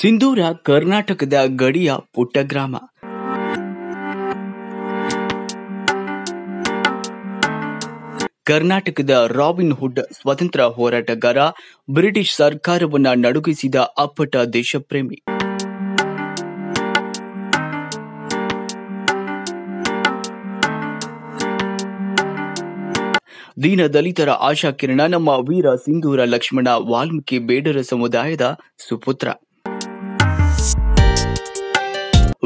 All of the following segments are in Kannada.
ಸಿಂಧೂರ ಕರ್ನಾಟಕದ ಗಡಿಯ ಪುಟ್ಟ ಗ್ರಾಮ ಕರ್ನಾಟಕದ ರಾಬಿನ್ ಹುಡ್ ಸ್ವತಂತ್ರ ಹೋರಾಟಗಾರ ಬ್ರಿಟಿಷ್ ಸರ್ಕಾರವನ್ನ ನಡುಗಿಸಿದ ಅಪ್ಪಟ ದೇಶಪ್ರೇಮಿ ದೀನ ದಲಿತರ ನಮ್ಮ ವೀರ ಸಿಂಧೂರ ಲಕ್ಷ್ಮಣ ವಾಲ್ಮೀಕಿ ಬೇಡರ ಸಮುದಾಯದ ಸುಪುತ್ರ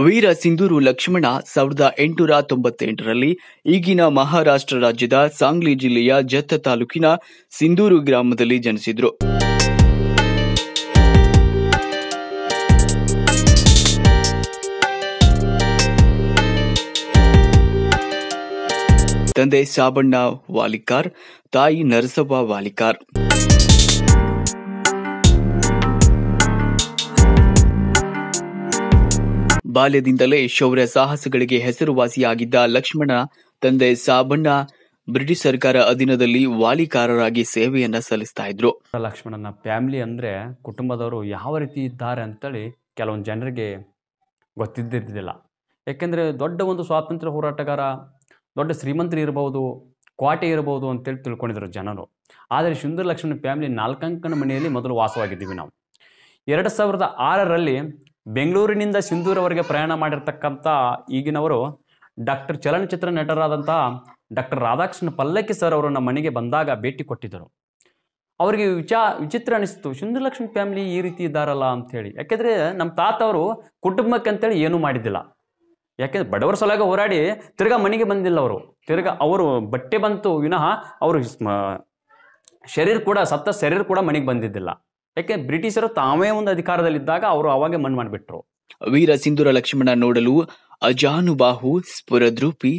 ವೀರ ಸಿಂಧೂರು ಲಕ್ಷ್ಮಣ ಸಾವಿರದ ಎಂಟುನೂರ ತೊಂಬತ್ತೆಂಟರಲ್ಲಿ ಈಗಿನ ಮಹಾರಾಷ್ಟ್ರ ರಾಜ್ಯದ ಸಾಂಗ್ಲಿ ಜಿಲ್ಲೆಯ ಜತ್ತ ತಾಲೂಕಿನ ಸಿಂಧೂರು ಗ್ರಾಮದಲ್ಲಿ ಜನಿಸಿದ್ರು ತಂದೆ ಸಾಬಣ್ಣ ವಾಲಿಕಾರ್ ತಾಯಿ ನರಸಬ್ಬ ವಾಲಿಕಾರ್ ಬಾಲ್ಯದಿಂದಲೇ ಶೌರ್ಯ ಸಾಹಸಗಳಿಗೆ ಹೆಸರುವಾಸಿಯಾಗಿದ್ದ ಲಕ್ಷ್ಮಣ ತಂದೆ ಸಾಬಣ್ಣ ಬ್ರಿಟಿಷ್ ಸರ್ಕಾರ ಅಧೀನದಲ್ಲಿ ವಾಲಿಕಾರರಾಗಿ ಸೇವೆಯನ್ನ ಸಲ್ಲಿಸ್ತಾ ಇದ್ರು ಲಕ್ಷ್ಮಣನ ಫ್ಯಾಮಿಲಿ ಅಂದ್ರೆ ಕುಟುಂಬದವರು ಯಾವ ರೀತಿ ಇದ್ದಾರೆ ಅಂತೇಳಿ ಕೆಲವೊಂದು ಜನರಿಗೆ ಗೊತ್ತಿದ್ದಿರಲಿಲ್ಲ ಯಾಕೆಂದ್ರೆ ದೊಡ್ಡ ಒಂದು ಸ್ವಾತಂತ್ರ್ಯ ಹೋರಾಟಗಾರ ದೊಡ್ಡ ಶ್ರೀಮಂತರು ಇರಬಹುದು ಕ್ವಾಟೆ ಇರಬಹುದು ಅಂತೇಳಿ ತಿಳ್ಕೊಂಡಿದ್ರು ಜನರು ಆದರೆ ಸುಂದರ ಲಕ್ಷ್ಮಣ ಫ್ಯಾಮಿಲಿ ನಾಲ್ಕಂಕನ ಮನೆಯಲ್ಲಿ ಮೊದಲು ವಾಸವಾಗಿದ್ದೀವಿ ನಾವು ಎರಡು ಸಾವಿರದ ಆರರಲ್ಲಿ ಬೆಂಗಳೂರಿನಿಂದ ಸಿಂಧೂರವರೆಗೆ ಪ್ರಯಾಣ ಮಾಡಿರ್ತಕ್ಕಂಥ ಈಗಿನವರು ಡಾಕ್ಟರ್ ಚಲನಚಿತ್ರ ನಟರಾದಂಥ ಡಾಕ್ಟರ್ ರಾಧಾಕೃಷ್ಣ ಪಲ್ಲಕ್ಕಿ ಸರ್ ಅವರು ನಮ್ಮ ಮನೆಗೆ ಬಂದಾಗ ಭೇಟಿ ಕೊಟ್ಟಿದ್ದರು ಅವರಿಗೆ ವಿಚಾ ವಿಚಿತ್ರ ಅನಿಸ್ತು ಲಕ್ಷ್ಮಿ ಫ್ಯಾಮಿಲಿ ಈ ರೀತಿ ಇದ್ದಾರಲ್ಲ ಅಂಥೇಳಿ ಯಾಕೆಂದರೆ ನಮ್ಮ ತಾತ ಅವರು ಕುಟುಂಬಕ್ಕೆ ಅಂತೇಳಿ ಏನೂ ಮಾಡಿದ್ದಿಲ್ಲ ಯಾಕೆಂದ್ರೆ ಬಡವರ ಸಲುವಾಗ ಹೋರಾಡಿ ತಿರ್ಗಾ ಮನೆಗೆ ಬಂದಿಲ್ಲ ಅವರು ತಿರ್ಗಾ ಅವರು ಬಟ್ಟೆ ಬಂತು ವಿನಃ ಅವರು ಶರೀರ ಕೂಡ ಸತ್ತ ಶರೀರ ಕೂಡ ಮನೆಗೆ ಬಂದಿದ್ದಿಲ್ಲ ಯಾಕೆ ಬ್ರಿಟಿಷರು ತಾವೇ ಒಂದು ಅಧಿಕಾರದಲ್ಲಿದ್ದಾಗ ಅವರು ಅವಾಗೆ ಮಣ್ಣು ಮಾಡಿಬಿಟ್ರು ವೀರ ಸಿಂಧೂರ ಲಕ್ಷ್ಮಣ ನೋಡಲು ಅಜಾನುಬಾಹು ಸ್ಫುರದ್ರೂಪಿ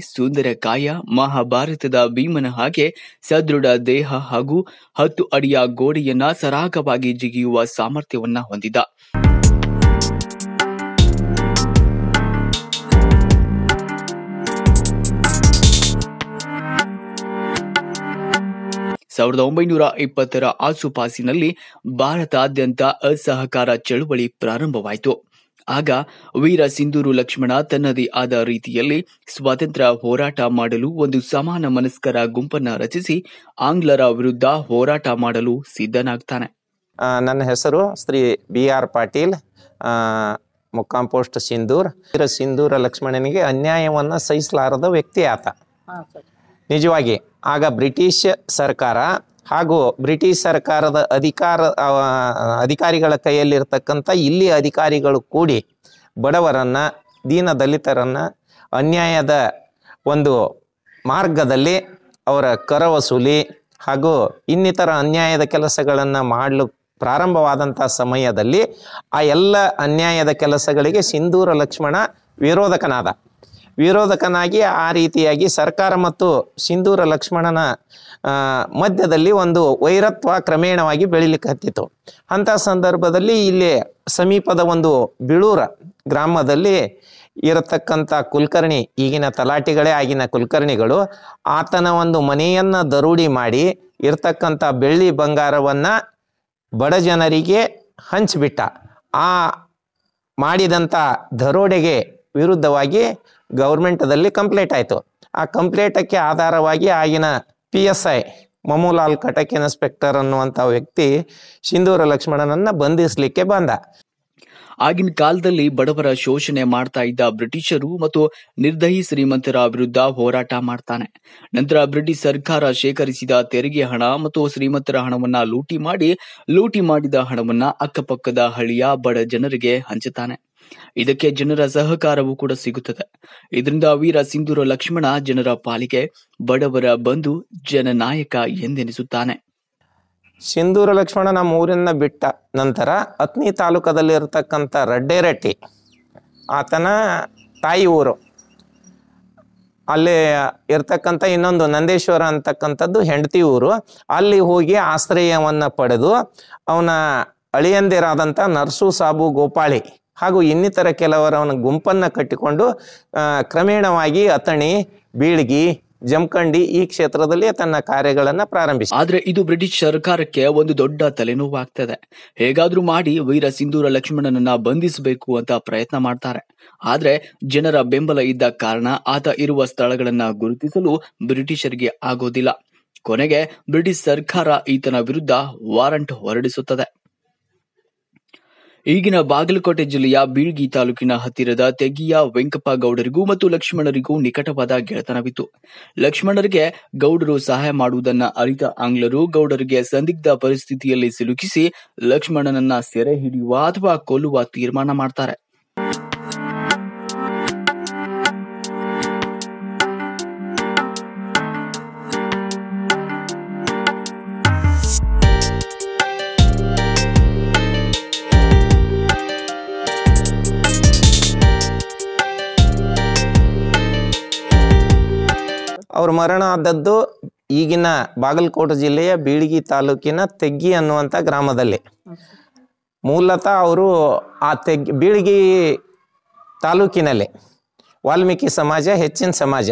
ಕಾಯ ಮಹಾಭಾರತದ ಭೀಮನ ಹಾಗೆ ಸದೃಢ ದೇಹ ಹಾಗೂ ಹತ್ತು ಅಡಿಯ ಗೋಡೆಯನ್ನ ಸರಾಗವಾಗಿ ಜಿಗಿಯುವ ಸಾಮರ್ಥ್ಯವನ್ನ ಹೊಂದಿದ ಸಾವಿರದ ಒಂಬೈನೂರ ಇಪ್ಪತ್ತರ ಆಸುಪಾಸಿನಲ್ಲಿ ಭಾರತಾದ್ಯಂತ ಅಸಹಕಾರ ಚಳುವಳಿ ಪ್ರಾರಂಭವಾಯಿತು ಆಗ ವೀರ ಸಿಂಧೂರು ಲಕ್ಷ್ಮಣ ತನ್ನದೇ ಆದ ರೀತಿಯಲ್ಲಿ ಸ್ವಾತಂತ್ರ್ಯ ಹೋರಾಟ ಮಾಡಲು ಒಂದು ಸಮಾನ ಮನಸ್ಕರ ಗುಂಪನ್ನ ರಚಿಸಿ ಆಂಗ್ಲರ ವಿರುದ್ಧ ಹೋರಾಟ ಮಾಡಲು ಸಿದ್ಧನಾಗ್ತಾನೆ ನನ್ನ ಹೆಸರು ಶ್ರೀ ಬಿ ಆರ್ ಪಾಟೀಲ್ ಮುಕ್ಕಾಂ ಪೋಸ್ಟ್ ಸಿಂಧೂರ್ ವೀರ ಸಿಂಧೂರ ಲಕ್ಷ್ಮಣನಿಗೆ ಅನ್ಯಾಯವನ್ನು ಸಹಿಸಲಾರದ ವ್ಯಕ್ತಿ ಆತ ನಿಜವಾಗಿ ಆಗ ಬ್ರಿಟಿಷ್ ಸರ್ಕಾರ ಹಾಗೂ ಬ್ರಿಟಿಷ್ ಸರ್ಕಾರದ ಅಧಿಕಾರ ಅಧಿಕಾರಿಗಳ ಕೈಯಲ್ಲಿರ್ತಕ್ಕಂಥ ಇಲ್ಲಿ ಅಧಿಕಾರಿಗಳು ಕೂಡಿ ಬಡವರನ್ನು ದೀನ ದಲಿತರನ್ನು ಅನ್ಯಾಯದ ಒಂದು ಮಾರ್ಗದಲ್ಲಿ ಅವರ ಕರ ವಸೂಲಿ ಹಾಗೂ ಇನ್ನಿತರ ಅನ್ಯಾಯದ ಕೆಲಸಗಳನ್ನು ಮಾಡಲು ಪ್ರಾರಂಭವಾದಂಥ ಸಮಯದಲ್ಲಿ ಆ ಎಲ್ಲ ಅನ್ಯಾಯದ ಕೆಲಸಗಳಿಗೆ ಸಿಂಧೂರ ಲಕ್ಷ್ಮಣ ವಿರೋಧಕನಾದ ವಿರೋಧಕನಾಗಿ ಆ ರೀತಿಯಾಗಿ ಸರ್ಕಾರ ಮತ್ತು ಸಿಂಧೂರ ಲಕ್ಷ್ಮಣನ ಮಧ್ಯದಲ್ಲಿ ಒಂದು ವೈರತ್ವ ಕ್ರಮೇಣವಾಗಿ ಬೆಳಿಲಿಕ್ಕೆ ಹತ್ತಿತ್ತು ಅಂಥ ಸಂದರ್ಭದಲ್ಲಿ ಇಲ್ಲಿ ಸಮೀಪದ ಒಂದು ಬಿಳೂರ ಗ್ರಾಮದಲ್ಲಿ ಇರತಕ್ಕಂಥ ಕುಲಕರ್ಣಿ ಈಗಿನ ತಲಾಟಿಗಳೇ ಆಗಿನ ಕುಲಕರ್ಣಿಗಳು ಆತನ ಒಂದು ಮನೆಯನ್ನು ದರೋಡಿ ಮಾಡಿ ಇರತಕ್ಕಂಥ ಬೆಳ್ಳಿ ಬಂಗಾರವನ್ನು ಬಡ ಜನರಿಗೆ ಹಂಚಿಬಿಟ್ಟ ಆ ಮಾಡಿದಂಥ ದರೋಡೆಗೆ ವಿರುದ್ಧವಾಗಿ ಗೌರ್ಮೆಂಟದಲ್ಲಿ ಕಂಪ್ಲೇಂಟ್ ಆಯಿತು ಆ ಕಂಪ್ಲೇಂಟಕ್ಕೆ ಆಧಾರವಾಗಿ ಆಗಿನ P S I Mamulal Katak inspector ಅನ್ನುವಂಥ ವ್ಯಕ್ತಿ ಸಿಂಧೂರ ಲಕ್ಷ್ಮಣನನ್ನು ಬಂಧಿಸಲಿಕ್ಕೆ ಬಂದ ಆಗಿನ ಕಾಲದಲ್ಲಿ ಬಡವರ ಶೋಷಣೆ ಮಾಡ್ತಾ ಇದ್ದ ಬ್ರಿಟಿಷರು ಮತ್ತು ನಿರ್ದಯಿ ಶ್ರೀಮಂತರ ವಿರುದ್ಧ ಹೋರಾಟ ಮಾಡ್ತಾನೆ ನಂತರ ಬ್ರಿಟಿಷ್ ಸರ್ಕಾರ ಶೇಖರಿಸಿದ ತೆರಿಗೆ ಹಣ ಮತ್ತು ಶ್ರೀಮಂತರ ಹಣವನ್ನ ಲೂಟಿ ಮಾಡಿ ಲೂಟಿ ಮಾಡಿದ ಹಣವನ್ನ ಅಕ್ಕಪಕ್ಕದ ಹಳಿಯ ಬಡ ಜನರಿಗೆ ಹಂಚುತ್ತಾನೆ ಇದಕ್ಕೆ ಜನರ ಸಹಕಾರವೂ ಕೂಡ ಸಿಗುತ್ತದೆ ಇದರಿಂದ ವೀರ ಸಿಂಧೂರ ಲಕ್ಷ್ಮಣ ಜನರ ಪಾಲಿಗೆ ಬಡವರ ಬಂಧು ಜನನಾಯಕ ಎಂದೆನಿಸುತ್ತಾನೆ ಸಿಂಧೂರ ಲಕ್ಷ್ಮಣ ನಮ್ಮ ಊರಿನ ಬಿಟ್ಟ ನಂತರ ಅತ್ನಿ ತಾಲೂಕದಲ್ಲಿ ಇರತಕ್ಕಂಥ ರಡ್ಡೆರಟ್ಟಿ ಆತನ ತಾಯಿ ಊರು ಅಲ್ಲಿ ಇರ್ತಕ್ಕಂಥ ಇನ್ನೊಂದು ನಂದೇಶ್ವರ ಅಂತಕ್ಕಂಥದ್ದು ಹೆಂಡತಿ ಊರು ಅಲ್ಲಿ ಹೋಗಿ ಆಶ್ರಯವನ್ನು ಪಡೆದು ಅವನ ಅಳಿಯಂದಿರಾದಂಥ ನರ್ಸು ಸಾಬು ಗೋಪಾಳಿ ಹಾಗೂ ಇನ್ನಿತರ ಕೆಲವರವನ ಗುಂಪನ್ನು ಕಟ್ಟಿಕೊಂಡು ಕ್ರಮೇಣವಾಗಿ ಅತಣಿ ಬೀಳ್ಗಿ ಜಮಖಂಡಿ ಈ ಕ್ಷೇತ್ರದಲ್ಲಿ ತನ್ನ ಕಾರ್ಯಗಳನ್ನ ಪ್ರಾರಂಭಿಸಿ ಆದ್ರೆ ಇದು ಬ್ರಿಟಿಷ್ ಸರ್ಕಾರಕ್ಕೆ ಒಂದು ದೊಡ್ಡ ತಲೆನೋವಾಗ್ತದೆ ಹೇಗಾದ್ರೂ ಮಾಡಿ ವೀರ ಸಿಂಧೂರ ಲಕ್ಷ್ಮಣನನ್ನ ಬಂಧಿಸಬೇಕು ಅಂತ ಪ್ರಯತ್ನ ಮಾಡ್ತಾರೆ ಆದ್ರೆ ಜನರ ಬೆಂಬಲ ಇದ್ದ ಕಾರಣ ಆತ ಇರುವ ಸ್ಥಳಗಳನ್ನ ಗುರುತಿಸಲು ಬ್ರಿಟಿಷರಿಗೆ ಆಗೋದಿಲ್ಲ ಕೊನೆಗೆ ಬ್ರಿಟಿಷ್ ಸರ್ಕಾರ ಈತನ ವಿರುದ್ಧ ವಾರಂಟ್ ಹೊರಡಿಸುತ್ತದೆ ಈಗಿನ ಬಾಗಲಕೋಟೆ ಜಿಲ್ಲೆಯ ಬೀಳ್ಗಿ ತಾಲೂಕಿನ ಹತ್ತಿರದ ತೆಗಿಯ ವೆಂಕಪ್ಪ ಗೌಡರಿಗೂ ಮತ್ತು ಲಕ್ಷ್ಮಣರಿಗೂ ನಿಕಟವಾದ ಗೆಳೆತನವಿತ್ತು ಲಕ್ಷ್ಮಣರಿಗೆ ಗೌಡರು ಸಹಾಯ ಮಾಡುವುದನ್ನ ಅರಿತ ಆಂಗ್ಲರು ಗೌಡರಿಗೆ ಸಂದಿಗ್ಧ ಪರಿಸ್ಥಿತಿಯಲ್ಲಿ ಸಿಲುಕಿಸಿ ಲಕ್ಷ್ಮಣನನ್ನ ಸೆರೆ ಹಿಡಿಯುವ ಅಥವಾ ಕೊಲ್ಲುವ ತೀರ್ಮಾನ ಮಾಡ್ತಾರೆ ಅವ್ರ ಮರಣ ಆದದ್ದು ಈಗಿನ ಬಾಗಲಕೋಟೆ ಜಿಲ್ಲೆಯ ಬೀಳ್ಗಿ ತಾಲೂಕಿನ ತೆಗ್ಗಿ ಅನ್ನುವಂಥ ಗ್ರಾಮದಲ್ಲಿ ಮೂಲತಃ ಅವರು ಆ ತೆಗ್ಗಿ ಬೀಳ್ಗಿ ತಾಲೂಕಿನಲ್ಲಿ ವಾಲ್ಮೀಕಿ ಸಮಾಜ ಹೆಚ್ಚಿನ ಸಮಾಜ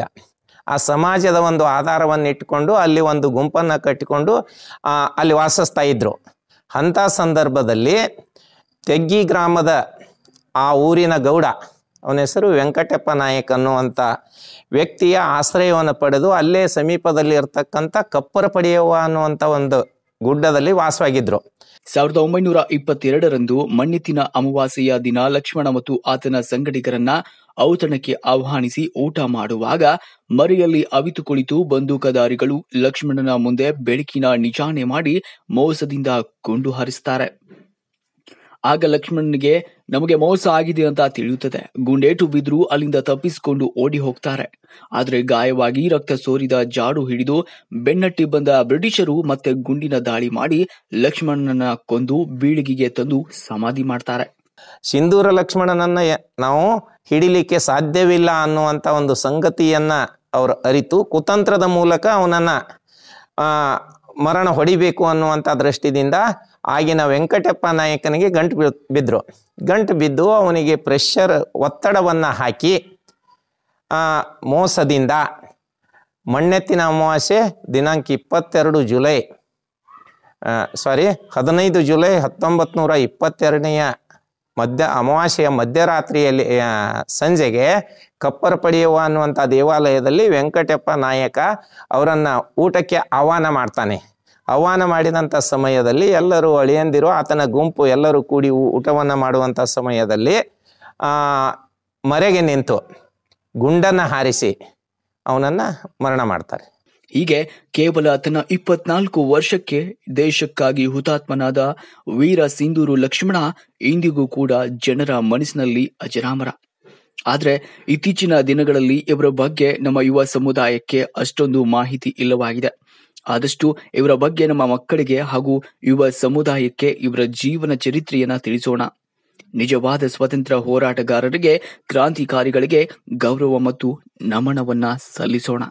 ಆ ಸಮಾಜದ ಒಂದು ಆಧಾರವನ್ನು ಇಟ್ಟುಕೊಂಡು ಅಲ್ಲಿ ಒಂದು ಗುಂಪನ್ನು ಕಟ್ಟಿಕೊಂಡು ಅಲ್ಲಿ ವಾಸಿಸ್ತಾ ಇದ್ದರು ಅಂಥ ಸಂದರ್ಭದಲ್ಲಿ ತೆಗ್ಗಿ ಗ್ರಾಮದ ಆ ಊರಿನ ಗೌಡ ಅವನ ಹೆಸರು ವೆಂಕಟಪ್ಪ ನಾಯಕ್ ಅನ್ನುವಂಥ ವ್ಯಕ್ತಿಯ ಆಶ್ರಯವನ್ನು ಪಡೆದು ಅಲ್ಲೇ ಸಮೀಪದಲ್ಲಿ ಇರತಕ್ಕಂಥ ಕಪ್ಪರ ಪಡೆಯುವ ಅನ್ನುವಂಥ ಒಂದು ಗುಡ್ಡದಲ್ಲಿ ವಾಸವಾಗಿದ್ರು ಸಾವಿರದ ಒಂಬೈನೂರ ಇಪ್ಪತ್ತೆರಡರಂದು ಮಣ್ಣಿತಿನ ಅಮಾವಾಸ್ಯೆಯ ದಿನ ಲಕ್ಷ್ಮಣ ಮತ್ತು ಆತನ ಸಂಗಡಿಗರನ್ನ ಔತಣಕ್ಕೆ ಆಹ್ವಾನಿಸಿ ಊಟ ಮಾಡುವಾಗ ಮರಿಯಲ್ಲಿ ಅವಿತು ಕುಳಿತು ಬಂದೂಕದಾರಿಗಳು ಲಕ್ಷ್ಮಣನ ಮುಂದೆ ಬೆಳಕಿನ ನಿಜಾನೆ ಮಾಡಿ ಮೋಸದಿಂದ ಕೊಂಡು ಹರಿಸ್ತಾರೆ ಆಗ ಲಕ್ಷ್ಮಣನಿಗೆ ನಮಗೆ ಮೋಸ ಆಗಿದೆ ಅಂತ ತಿಳಿಯುತ್ತದೆ ಗುಂಡೇಟು ಬಿದ್ರು ಅಲ್ಲಿಂದ ತಪ್ಪಿಸಿಕೊಂಡು ಓಡಿ ಹೋಗ್ತಾರೆ ಆದರೆ ಗಾಯವಾಗಿ ರಕ್ತ ಸೋರಿದ ಜಾಡು ಹಿಡಿದು ಬೆನ್ನಟ್ಟಿ ಬಂದ ಬ್ರಿಟಿಷರು ಮತ್ತೆ ಗುಂಡಿನ ದಾಳಿ ಮಾಡಿ ಲಕ್ಷ್ಮಣನನ್ನ ಕೊಂದು ಬೀಳಿಗೆಗೆ ತಂದು ಸಮಾಧಿ ಮಾಡ್ತಾರೆ ಸಿಂಧೂರ ಲಕ್ಷ್ಮಣನನ್ನ ನಾವು ಹಿಡಿಲಿಕ್ಕೆ ಸಾಧ್ಯವಿಲ್ಲ ಅನ್ನುವಂತ ಒಂದು ಸಂಗತಿಯನ್ನ ಅವರು ಅರಿತು ಕುತಂತ್ರದ ಮೂಲಕ ಅವನನ್ನ ಮರಣ ಹೊಡಿಬೇಕು ಅನ್ನುವಂಥ ದೃಷ್ಟಿದಿಂದ ಆಗಿನ ವೆಂಕಟಪ್ಪ ನಾಯಕನಿಗೆ ಗಂಟು ಬಿದ್ದರು ಗಂಟು ಬಿದ್ದು ಅವನಿಗೆ ಪ್ರೆಷರ್ ಒತ್ತಡವನ್ನು ಹಾಕಿ ಮೋಸದಿಂದ ಮಣ್ಣೆತ್ತಿನ ಅಮಾವಾಸ್ಯೆ ದಿನಾಂಕ ಇಪ್ಪತ್ತೆರಡು ಜುಲೈ ಸಾರಿ ಹದಿನೈದು ಜುಲೈ ಹತ್ತೊಂಬತ್ತು ನೂರ ಇಪ್ಪತ್ತೆರಡನೆಯ ಮಧ್ಯ ಅಮಾವಾಸ್ಯೆಯ ಮಧ್ಯರಾತ್ರಿಯಲ್ಲಿ ಸಂಜೆಗೆ ಪಡೆಯುವ ಅನ್ನುವಂಥ ದೇವಾಲಯದಲ್ಲಿ ವೆಂಕಟಪ್ಪ ನಾಯಕ ಅವರನ್ನು ಊಟಕ್ಕೆ ಆಹ್ವಾನ ಮಾಡ್ತಾನೆ ಆಹ್ವಾನ ಮಾಡಿದಂಥ ಸಮಯದಲ್ಲಿ ಎಲ್ಲರೂ ಅಳಿಯಂದಿರು ಆತನ ಗುಂಪು ಎಲ್ಲರೂ ಕೂಡಿ ಊಟವನ್ನು ಮಾಡುವಂಥ ಸಮಯದಲ್ಲಿ ಆ ಮರೆಗೆ ನಿಂತು ಗುಂಡನ್ನ ಹಾರಿಸಿ ಅವನನ್ನ ಮರಣ ಮಾಡ್ತಾರೆ ಹೀಗೆ ಕೇವಲ ತನ್ನ ಇಪ್ಪತ್ನಾಲ್ಕು ವರ್ಷಕ್ಕೆ ದೇಶಕ್ಕಾಗಿ ಹುತಾತ್ಮನಾದ ವೀರ ಸಿಂಧೂರು ಲಕ್ಷ್ಮಣ ಇಂದಿಗೂ ಕೂಡ ಜನರ ಮನಸ್ಸಿನಲ್ಲಿ ಅಜರಾಮರ ಆದರೆ ಇತ್ತೀಚಿನ ದಿನಗಳಲ್ಲಿ ಇವರ ಬಗ್ಗೆ ನಮ್ಮ ಯುವ ಸಮುದಾಯಕ್ಕೆ ಅಷ್ಟೊಂದು ಮಾಹಿತಿ ಇಲ್ಲವಾಗಿದೆ ಆದಷ್ಟು ಇವರ ಬಗ್ಗೆ ನಮ್ಮ ಮಕ್ಕಳಿಗೆ ಹಾಗೂ ಯುವ ಸಮುದಾಯಕ್ಕೆ ಇವರ ಜೀವನ ಚರಿತ್ರೆಯನ್ನ ತಿಳಿಸೋಣ ನಿಜವಾದ ಸ್ವತಂತ್ರ ಹೋರಾಟಗಾರರಿಗೆ ಕ್ರಾಂತಿಕಾರಿಗಳಿಗೆ ಗೌರವ ಮತ್ತು ನಮನವನ್ನ ಸಲ್ಲಿಸೋಣ